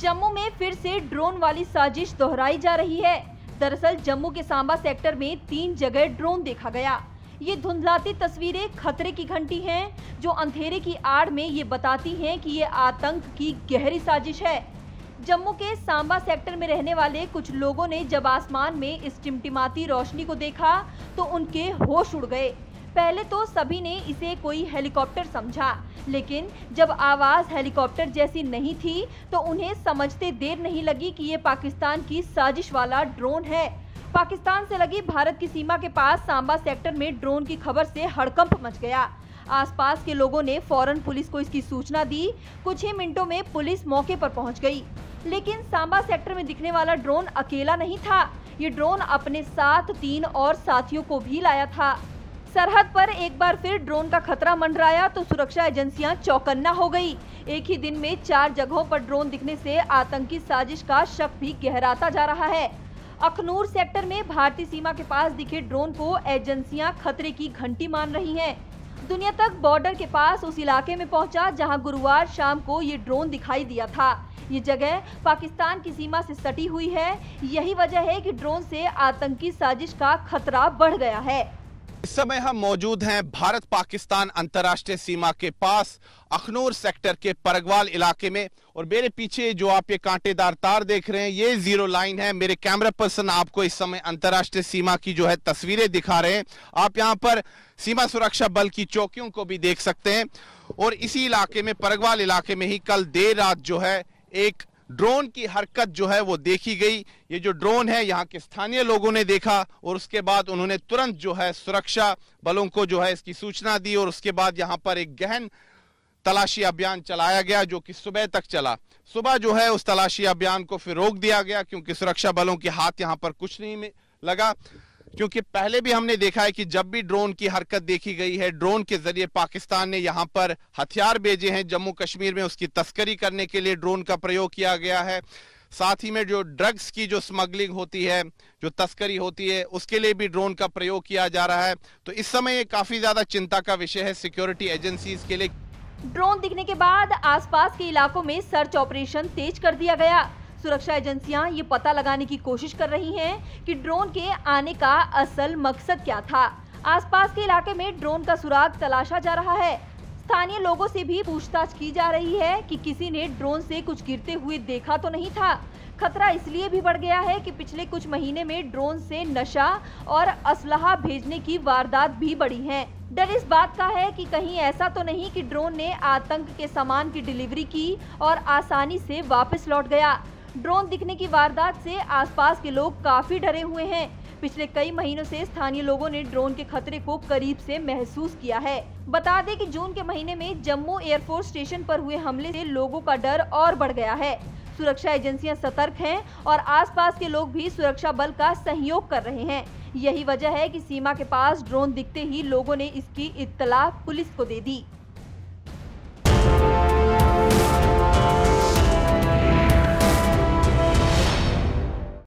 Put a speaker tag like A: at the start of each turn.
A: जम्मू में फिर से ड्रोन वाली साजिश दोहराई जा रही है दरअसल जम्मू के सांबा सेक्टर में तीन जगह ड्रोन देखा गया ये धुंधलाती तस्वीरें खतरे की घंटी हैं जो अंधेरे की आड़ में ये बताती हैं कि ये आतंक की गहरी साजिश है जम्मू के सांबा सेक्टर में रहने वाले कुछ लोगों ने जब आसमान में इस टिमटिमाती रोशनी को देखा तो उनके होश उड़ गए पहले तो सभी ने इसे कोई हेलीकॉप्टर समझा लेकिन जब आवाज़ हेलीकॉप्टर जैसी नहीं थी तो उन्हें समझते देर नहीं लगी कि ये पाकिस्तान की साजिश वाला ड्रोन है पाकिस्तान से लगी भारत की सीमा के पास सांबा सेक्टर में ड्रोन की खबर से हड़कंप मच गया आसपास के लोगों ने फौरन पुलिस को इसकी सूचना दी कुछ ही मिनटों में पुलिस मौके पर पहुंच गई लेकिन सांबा सेक्टर में दिखने वाला ड्रोन अकेला नहीं था ये ड्रोन अपने साथ तीन और साथियों को भी लाया था सरहद पर एक बार फिर ड्रोन का खतरा मंडराया तो सुरक्षा एजेंसियां चौकन्ना हो गई एक ही दिन में चार जगहों पर ड्रोन दिखने से आतंकी साजिश का शक भी गहराता जा रहा है अखनूर सेक्टर में भारतीय सीमा के पास दिखे ड्रोन को एजेंसियां खतरे की घंटी मान रही हैं। दुनिया तक बॉर्डर के पास उस इलाके में पहुंचा जहां गुरुवार शाम को ये ड्रोन दिखाई दिया था ये जगह पाकिस्तान की सीमा से सटी हुई है यही वजह है कि ड्रोन से आतंकी साजिश का खतरा बढ़ गया है
B: इस समय हम मौजूद हैं भारत पाकिस्तान अंतर्राष्ट्रीय सीमा के पास अखनूर सेक्टर के परगवाल इलाके में और मेरे पीछे जो आप ये कांटेदार तार देख रहे हैं ये जीरो लाइन है मेरे कैमरा पर्सन आपको इस समय अंतर्राष्ट्रीय सीमा की जो है तस्वीरें दिखा रहे हैं आप यहाँ पर सीमा सुरक्षा बल की चौकियों को भी देख सकते हैं और इसी इलाके में परगवाल इलाके में ही कल देर रात जो है एक ड्रोन की हरकत जो है वो देखी गई ये जो ड्रोन है यहाँ के स्थानीय लोगों ने देखा और उसके बाद उन्होंने तुरंत जो है सुरक्षा बलों को जो है इसकी सूचना दी और उसके बाद यहाँ पर एक गहन तलाशी अभियान चलाया गया जो कि सुबह तक चला सुबह जो है उस तलाशी अभियान को फिर रोक दिया गया क्योंकि सुरक्षा बलों के हाथ यहाँ पर कुछ नहीं लगा क्योंकि पहले भी हमने देखा है कि जब भी ड्रोन की हरकत देखी गई है ड्रोन के जरिए पाकिस्तान ने यहां पर हथियार भेजे हैं जम्मू कश्मीर में उसकी तस्करी करने के लिए ड्रोन का प्रयोग किया गया है साथ ही में जो ड्रग्स की जो स्मगलिंग होती है जो तस्करी होती है उसके लिए भी ड्रोन का प्रयोग किया जा रहा है तो इस समय ये काफी ज्यादा चिंता का विषय है सिक्योरिटी एजेंसीज के लिए
A: ड्रोन दिखने के बाद आसपास के इलाकों में सर्च ऑपरेशन तेज कर दिया गया सुरक्षा एजेंसियां ये पता लगाने की कोशिश कर रही हैं कि ड्रोन के आने का असल मकसद क्या था आसपास के इलाके में ड्रोन का सुराग तलाशा जा रहा है स्थानीय लोगों से भी पूछताछ की जा रही है कि किसी ने ड्रोन से कुछ गिरते हुए देखा तो नहीं था खतरा इसलिए भी बढ़ गया है कि पिछले कुछ महीने में ड्रोन से नशा और असलाह भेजने की वारदात भी बढ़ी है डर इस बात का है कि कहीं ऐसा तो नहीं कि ड्रोन ने आतंक के सामान की डिलीवरी की और आसानी से वापस लौट गया ड्रोन दिखने की वारदात से आसपास के लोग काफी डरे हुए हैं पिछले कई महीनों से स्थानीय लोगों ने ड्रोन के खतरे को करीब से महसूस किया है बता दें कि जून के महीने में जम्मू एयरफोर्स स्टेशन पर हुए हमले से लोगों का डर और बढ़ गया है सुरक्षा एजेंसियां सतर्क हैं और आसपास के लोग भी सुरक्षा बल का सहयोग कर रहे हैं यही वजह है कि सीमा के पास ड्रोन दिखते ही लोगों ने इसकी इत्तला पुलिस को दे दी